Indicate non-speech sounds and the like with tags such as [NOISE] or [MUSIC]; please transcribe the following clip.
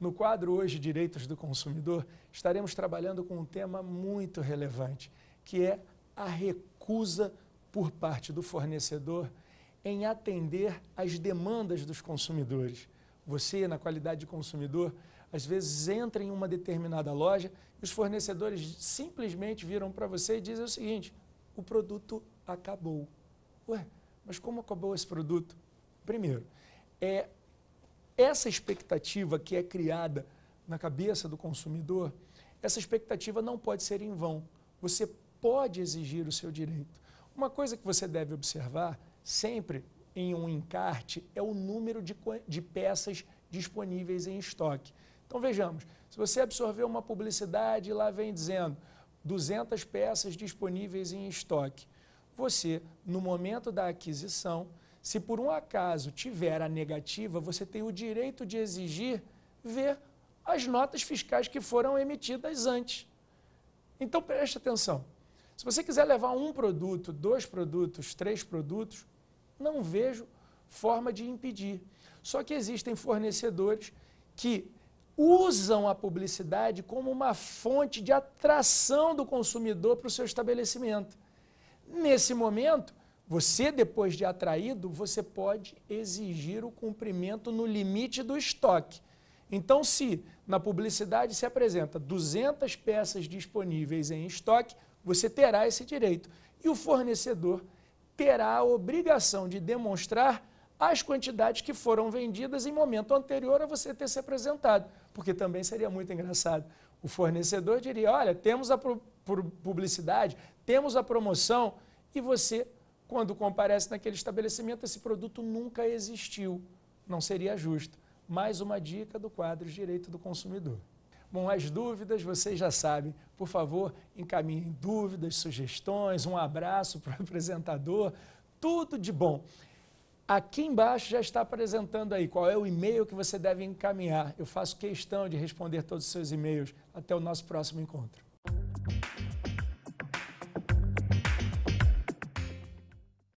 No quadro hoje Direitos do Consumidor, estaremos trabalhando com um tema muito relevante, que é a recusa por parte do fornecedor em atender às demandas dos consumidores. Você, na qualidade de consumidor, às vezes entra em uma determinada loja e os fornecedores simplesmente viram para você e dizem o seguinte: o produto acabou. Ué, mas como acabou esse produto? Primeiro, é essa expectativa que é criada na cabeça do consumidor, essa expectativa não pode ser em vão. Você pode exigir o seu direito. Uma coisa que você deve observar sempre em um encarte é o número de, de peças disponíveis em estoque. Então vejamos, se você absorver uma publicidade lá vem dizendo 200 peças disponíveis em estoque, você, no momento da aquisição, se por um acaso tiver a negativa, você tem o direito de exigir ver as notas fiscais que foram emitidas antes. Então preste atenção. Se você quiser levar um produto, dois produtos, três produtos, não vejo forma de impedir. Só que existem fornecedores que usam a publicidade como uma fonte de atração do consumidor para o seu estabelecimento. Nesse momento, você, depois de atraído, você pode exigir o cumprimento no limite do estoque. Então, se na publicidade se apresenta 200 peças disponíveis em estoque, você terá esse direito. E o fornecedor terá a obrigação de demonstrar as quantidades que foram vendidas em momento anterior a você ter se apresentado, porque também seria muito engraçado. O fornecedor diria: Olha, temos a publicidade, temos a promoção, e você quando comparece naquele estabelecimento, esse produto nunca existiu. Não seria justo. Mais uma dica do quadro Direito do Consumidor. Bom, as dúvidas vocês já sabem. Por favor, encaminhem dúvidas, sugestões, um abraço [LAUGHS] para o apresentador, tudo de bom. Aqui embaixo já está apresentando aí qual é o e-mail que você deve encaminhar. Eu faço questão de responder todos os seus e-mails. Até o nosso próximo encontro.